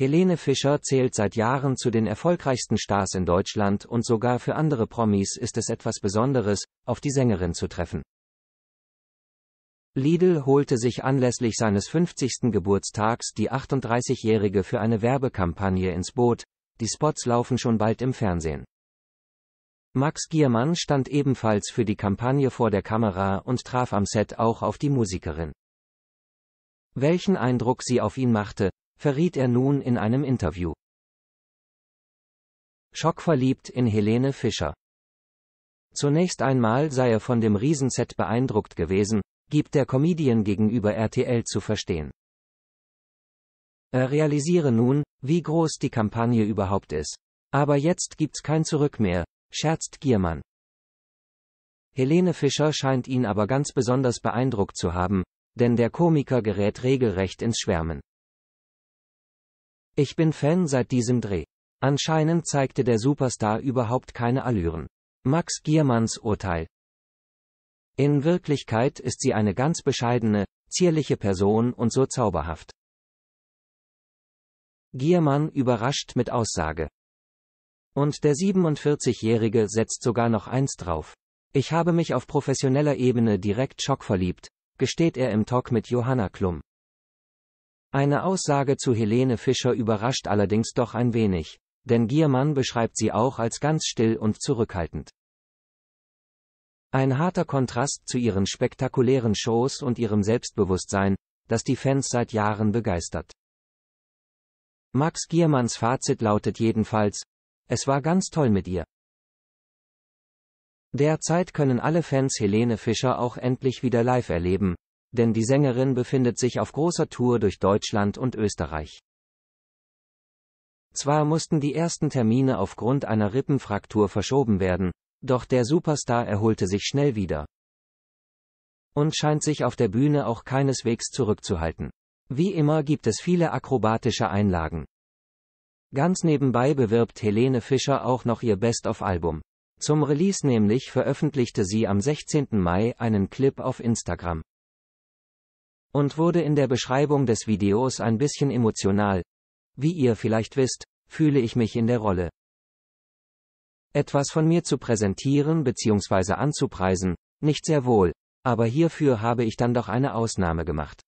Helene Fischer zählt seit Jahren zu den erfolgreichsten Stars in Deutschland und sogar für andere Promis ist es etwas Besonderes, auf die Sängerin zu treffen. Lidl holte sich anlässlich seines 50. Geburtstags die 38-Jährige für eine Werbekampagne ins Boot, die Spots laufen schon bald im Fernsehen. Max Giermann stand ebenfalls für die Kampagne vor der Kamera und traf am Set auch auf die Musikerin. Welchen Eindruck sie auf ihn machte, verriet er nun in einem Interview. Schockverliebt in Helene Fischer. Zunächst einmal sei er von dem Riesenset beeindruckt gewesen, gibt der Comedian gegenüber RTL zu verstehen. Er realisiere nun, wie groß die Kampagne überhaupt ist. Aber jetzt gibt's kein Zurück mehr, scherzt Giermann. Helene Fischer scheint ihn aber ganz besonders beeindruckt zu haben, denn der Komiker gerät regelrecht ins Schwärmen. Ich bin Fan seit diesem Dreh. Anscheinend zeigte der Superstar überhaupt keine Allüren. Max Giermanns Urteil. In Wirklichkeit ist sie eine ganz bescheidene, zierliche Person und so zauberhaft. Giermann überrascht mit Aussage. Und der 47-Jährige setzt sogar noch eins drauf. Ich habe mich auf professioneller Ebene direkt schockverliebt, gesteht er im Talk mit Johanna Klum. Eine Aussage zu Helene Fischer überrascht allerdings doch ein wenig, denn Giermann beschreibt sie auch als ganz still und zurückhaltend. Ein harter Kontrast zu ihren spektakulären Shows und ihrem Selbstbewusstsein, das die Fans seit Jahren begeistert. Max Giermanns Fazit lautet jedenfalls, es war ganz toll mit ihr. Derzeit können alle Fans Helene Fischer auch endlich wieder live erleben, denn die Sängerin befindet sich auf großer Tour durch Deutschland und Österreich. Zwar mussten die ersten Termine aufgrund einer Rippenfraktur verschoben werden, doch der Superstar erholte sich schnell wieder. Und scheint sich auf der Bühne auch keineswegs zurückzuhalten. Wie immer gibt es viele akrobatische Einlagen. Ganz nebenbei bewirbt Helene Fischer auch noch ihr Best-of-Album. Zum Release nämlich veröffentlichte sie am 16. Mai einen Clip auf Instagram. Und wurde in der Beschreibung des Videos ein bisschen emotional. Wie ihr vielleicht wisst, fühle ich mich in der Rolle. Etwas von mir zu präsentieren bzw. anzupreisen, nicht sehr wohl, aber hierfür habe ich dann doch eine Ausnahme gemacht.